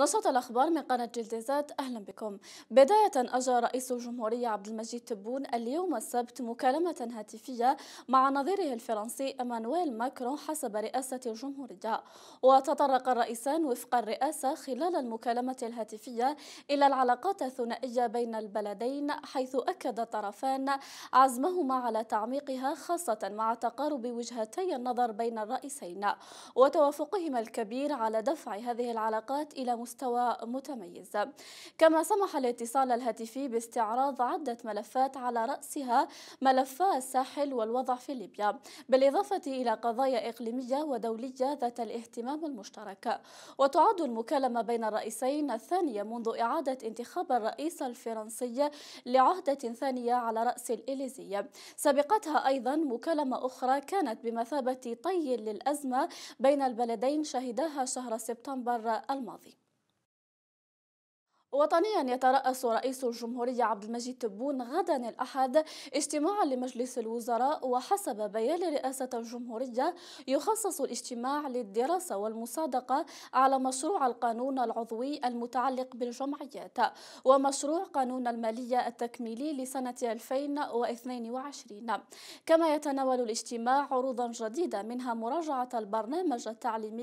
نشاط الأخبار من قناة جلدزات أهلا بكم بداية أجرى رئيس الجمهورية عبد المجيد تبون اليوم السبت مكالمة هاتفية مع نظيره الفرنسي أمانويل ماكرون حسب رئاسة الجمهورية وتطرق الرئيسان وفق الرئاسة خلال المكالمة الهاتفية إلى العلاقات الثنائية بين البلدين حيث أكد الطرفان عزمهما على تعميقها خاصة مع تقارب وجهتي النظر بين الرئيسين وتوافقهما الكبير على دفع هذه العلاقات إلى مستوى متميز كما سمح الاتصال الهاتفي باستعراض عدة ملفات على رأسها ملف الساحل والوضع في ليبيا بالإضافة إلى قضايا إقليمية ودولية ذات الاهتمام المشترك وتعد المكالمة بين الرئيسين الثانية منذ إعادة انتخاب الرئيس الفرنسي لعهدة ثانية على رأس الإليزية سبقتها أيضا مكالمة أخرى كانت بمثابة طي للأزمة بين البلدين شهداها شهر سبتمبر الماضي وطنيا يترأس رئيس الجمهورية عبد المجيد تبون غدا الأحد اجتماعا لمجلس الوزراء وحسب بيان رئاسة الجمهورية يخصص الاجتماع للدراسة والمصادقة على مشروع القانون العضوي المتعلق بالجمعيات ومشروع قانون المالية التكميلي لسنة 2022 كما يتناول الاجتماع عروضا جديدة منها مراجعة البرنامج التعليمي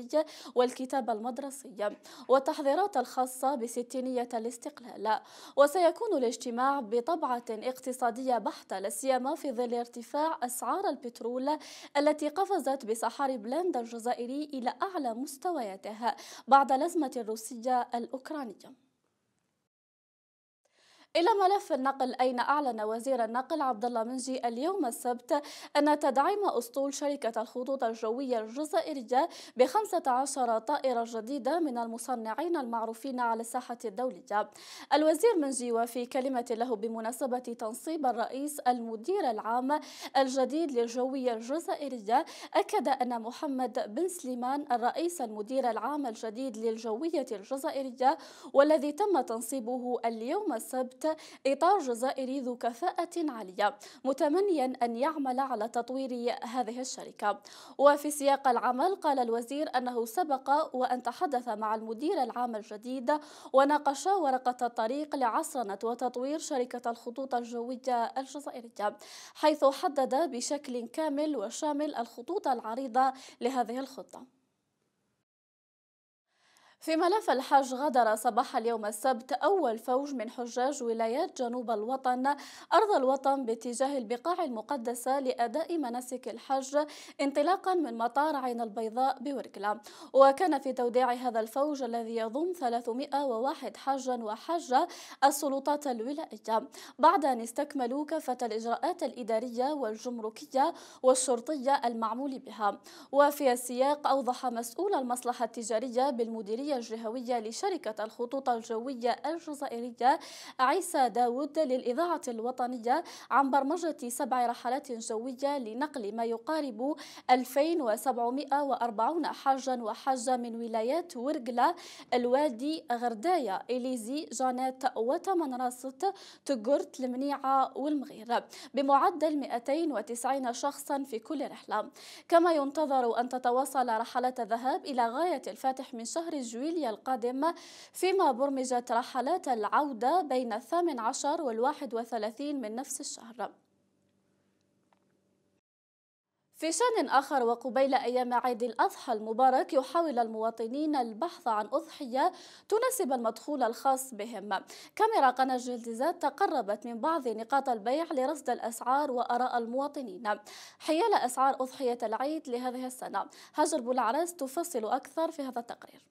والكتاب المدرسي والتحضيرات الخاصة بستينية الاستقلال وسيكون الاجتماع بطبعة اقتصادية بحتة لاسيما في ظل ارتفاع أسعار البترول التي قفزت بصحاري بلند الجزائري إلى أعلى مستوياتها بعد الأزمة الروسية الأوكرانية إلى ملف النقل أين أعلن وزير النقل عبد الله منجي اليوم السبت أن تدعيم أسطول شركة الخطوط الجوية الجزائرية ب 15 طائرة جديدة من المصنعين المعروفين على الساحة الدولية. الوزير منجي وفي كلمة له بمناسبة تنصيب الرئيس المدير العام الجديد للجوية الجزائرية أكد أن محمد بن سليمان الرئيس المدير العام الجديد للجوية الجزائرية والذي تم تنصيبه اليوم السبت الكويت إطار جزائري ذو كفاءة عالية متمنيا أن يعمل على تطوير هذه الشركة وفي سياق العمل قال الوزير أنه سبق وأن تحدث مع المدير العام الجديد وناقش ورقة الطريق لعصرنة وتطوير شركة الخطوط الجوية الجزائرية حيث حدد بشكل كامل وشامل الخطوط العريضة لهذه الخطة في ملف الحج غادر صباح اليوم السبت أول فوج من حجاج ولايات جنوب الوطن أرض الوطن باتجاه البقاع المقدسة لأداء مناسك الحج انطلاقا من مطار عين البيضاء بوركلا وكان في توديع هذا الفوج الذي يضم 301 حجا وحجة السلطات الولائية بعد أن استكملوا كافة الإجراءات الإدارية والجمركية والشرطية المعمول بها وفي السياق أوضح مسؤول المصلحة التجارية بالمديرية الجوية الجهوية لشركة الخطوط الجوية الجزائرية عيسى داود للإذاعة الوطنية عن برمجة سبع رحلات جوية لنقل ما يقارب 2740 حاجا وحاجة من ولايات ورقلة الوادي غرداية إليزي جانات وتمنراست تقرت المنيعة والمغيرة بمعدل 290 شخصا في كل رحلة كما ينتظر أن تتواصل رحلة الذهاب إلى غاية الفاتح من شهر جويلية جويليا القادم فيما برمجت رحلات العودة بين الثامن عشر والواحد وثلاثين من نفس الشهر في شان آخر وقبيل أيام عيد الأضحى المبارك يحاول المواطنين البحث عن أضحية تناسب المدخول الخاص بهم كاميرا قناة جلدزات تقربت من بعض نقاط البيع لرصد الأسعار وأراء المواطنين حيال أسعار أضحية العيد لهذه السنة هجر بولعرس تفصل أكثر في هذا التقرير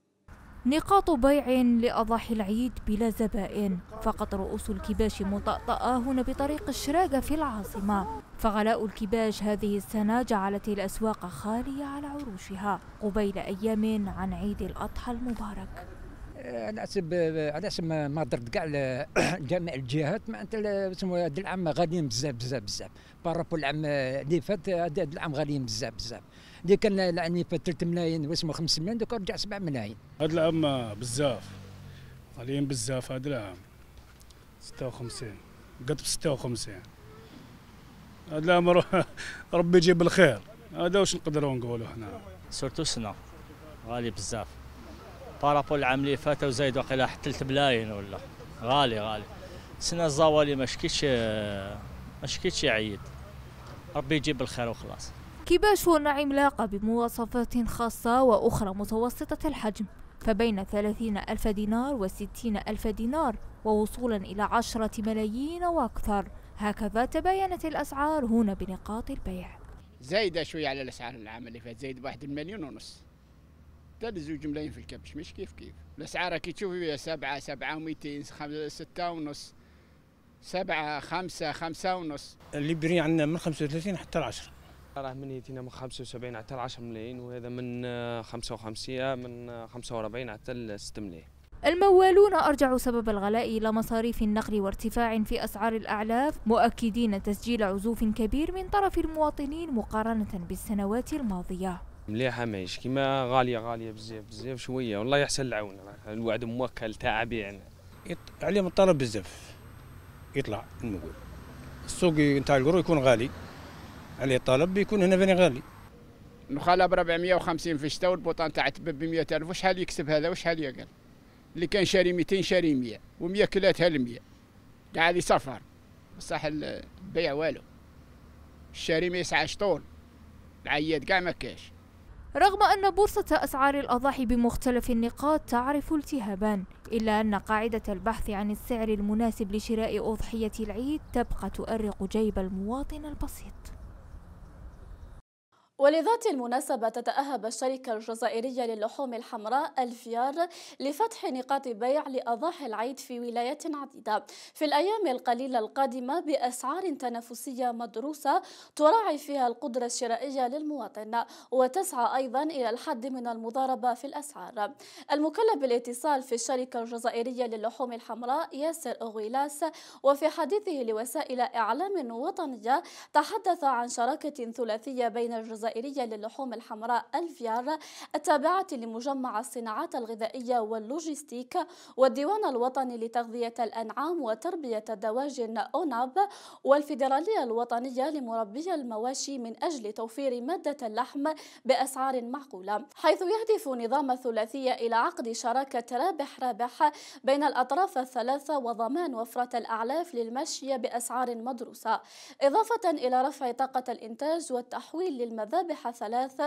نقاط بيع لأضاحي العيد بلا زبائن فقط رؤوس الكباش مطأطأة هنا بطريق الشراقة في العاصمة فغلاء الكباش هذه السنة جعلت الأسواق خالية على عروشها قبيل أيام عن عيد الأضحى المبارك على حسب على حسب ما درت كاع جميع الجهات معناتها هذا العام غاليين بزاف بزاف بزاف بارابول العام اللي فات هذا العام غاليين بزاف بزاف اللي كان يعني في 3 ملايين واسمه 5 ملايين دوكا رجع 7 ملايين هذا العام بزاف غاليين بزاف هذا العام 56 قد 56 هذا العام ربي يجيب الخير هذا واش نقدروا نقولوا حنا سورتو سنا غالي بزاف بارابول العام اللي فات وزايد واقيلا حتى 3 ملايين ولا غالي غالي سنا الزوالي ما شكيتش ما شكيتش يعيد ربي يجيب الخير وخلاص كباشون عملاقة بمواصفات خاصة وأخرى متوسطة الحجم فبين 30 ألف دينار و 60 ألف دينار ووصولا إلى 10 ملايين وأكثر هكذا تباينت الأسعار هنا بنقاط البيع زايدة شوية على الأسعار العامة اللي فات زايد بواحد المليون ونص تالي زوج ملايين في الكبش مش كيف كيف الأسعار كي تشوفي فيها سبعة سبعة وميتين ستة ونص سبعة خمسة خمسة ونص اللي بري عندنا من خمسة وثلاثين حتى العشرة راه من يتينا من 75 حتى ل 10 ملايين وهذا من 55 آه، آه، من 45 حتى ل 6 ملايين الموالون أرجعوا سبب الغلاء إلى مصاريف النقل وارتفاع في أسعار الأعلاف مؤكدين تسجيل عزوف كبير من طرف المواطنين مقارنة بالسنوات الماضية مليحه ماهيش كيما غاليه غاليه بزاف بزاف شويه والله يحسن العون الوعد موكل تاع بيعنا عليهم الطلب بزاف يطلع نقول السوق نتاع القرو يكون غالي عليه طلب بيكون هنا فيني غالي نخاله ب 450 في الشتاء والبوطان تاع تبب ب 100000 وشحال يكسب هذا وشحال يقل اللي كان شاري 200 شاري 100 و100 كلاتها ل 100 قاعد يصفر بصح البيع والو الشاري ما يسعاش طول العياد كاع ما كاش رغم أن بورصة أسعار الأضاحي بمختلف النقاط تعرف التهابا إلا أن قاعدة البحث عن السعر المناسب لشراء أضحية العيد تبقى تؤرق جيب المواطن البسيط ولذات المناسبة تتأهب الشركة الجزائرية للحوم الحمراء الفيار لفتح نقاط بيع لأضاحي العيد في ولايات عديدة في الأيام القليلة القادمة بأسعار تنافسية مدروسة تراعي فيها القدرة الشرائية للمواطن وتسعى أيضا إلى الحد من المضاربة في الأسعار المكلف بالاتصال في الشركة الجزائرية للحوم الحمراء ياسر أغويلاس وفي حديثه لوسائل إعلام وطنية تحدث عن شراكة ثلاثية بين الجزائر الجزائرية للحوم الحمراء الفيار التابعة لمجمع الصناعات الغذائية واللوجستيك والديوان الوطني لتغذية الأنعام وتربية الدواجن أوناب والفيدرالية الوطنية لمربي المواشي من أجل توفير مادة اللحم بأسعار معقولة حيث يهدف نظام الثلاثية إلى عقد شراكة رابح رابح بين الأطراف الثلاثة وضمان وفرة الأعلاف للمشي بأسعار مدروسة إضافة إلى رفع طاقة الإنتاج والتحويل للمذاق مذابح ثلاث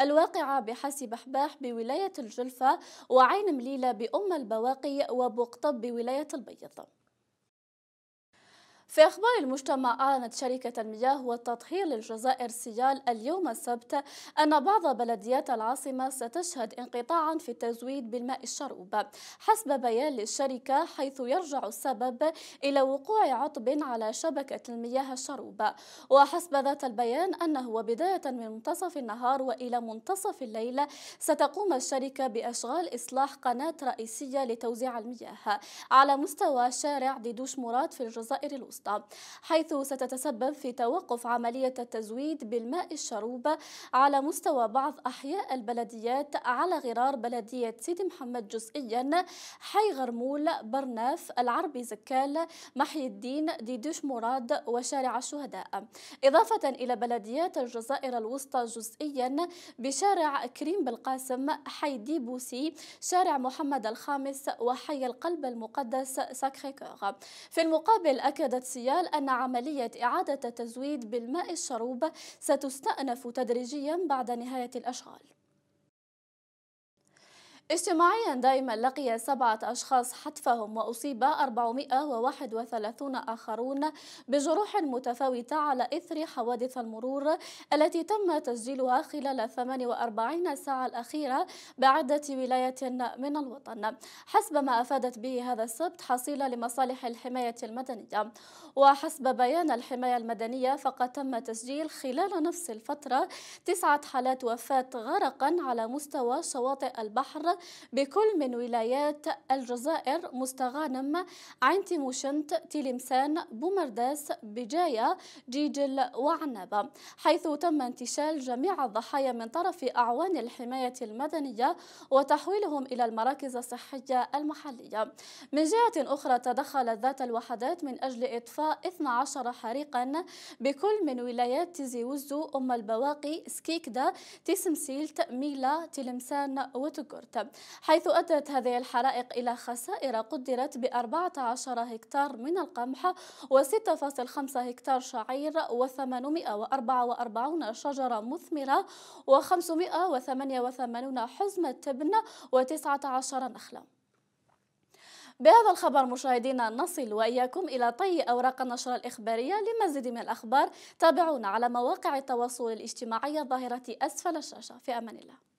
الواقعة بحاسي بحباح بولاية الجلفة وعين مليلة بأم البواقي وبوقطب بولاية البيض في أخبار المجتمع أعلنت شركة المياه والتطهير للجزائر سيال اليوم السبت أن بعض بلديات العاصمة ستشهد انقطاعا في التزويد بالماء الشرب حسب بيان للشركة حيث يرجع السبب إلى وقوع عطب على شبكة المياه الشرب وحسب ذات البيان أنه بداية من منتصف النهار وإلى منتصف الليل ستقوم الشركة بأشغال إصلاح قناة رئيسية لتوزيع المياه على مستوى شارع ديدوش مراد في الجزائر الوسطى الوسطى حيث ستتسبب في توقف عملية التزويد بالماء الشروب على مستوى بعض أحياء البلديات على غرار بلدية سيدي محمد جزئيا حي غرمول برناف العربي زكال محي الدين ديدوش مراد وشارع الشهداء إضافة إلى بلديات الجزائر الوسطى جزئيا بشارع كريم بالقاسم حي ديبوسي شارع محمد الخامس وحي القلب المقدس ساكري كور في المقابل أكدت سيال أن عملية إعادة التزويد بالماء الشروب ستستأنف تدريجيا بعد نهاية الأشغال اجتماعيا دائما لقي سبعة أشخاص حتفهم وأصيب 431 آخرون بجروح متفاوتة على إثر حوادث المرور التي تم تسجيلها خلال 48 ساعة الأخيرة بعدة ولايات من الوطن حسب ما أفادت به هذا السبت حصيلة لمصالح الحماية المدنية وحسب بيان الحماية المدنية فقد تم تسجيل خلال نفس الفترة تسعة حالات وفاة غرقا على مستوى شواطئ البحر بكل من ولايات الجزائر مستغانم عين تيموشنت تلمسان بومرداس بجاية جيجل وعنابة حيث تم انتشال جميع الضحايا من طرف أعوان الحماية المدنية وتحويلهم إلى المراكز الصحية المحلية من جهة أخرى تدخلت ذات الوحدات من أجل إطفاء 12 حريقا بكل من ولايات تيزي وزو أم البواقي سكيكدا تسمسيلت ميلا تلمسان وتقرت حيث أدت هذه الحرائق إلى خسائر قدرت ب 14 هكتار من القمح و6.5 هكتار شعير و844 شجرة مثمرة و588 حزمة تبن و19 نخلة بهذا الخبر مشاهدينا نصل وإياكم إلى طي أوراق النشرة الإخبارية لمزيد من الأخبار تابعونا على مواقع التواصل الاجتماعي الظاهرة أسفل الشاشة في أمان الله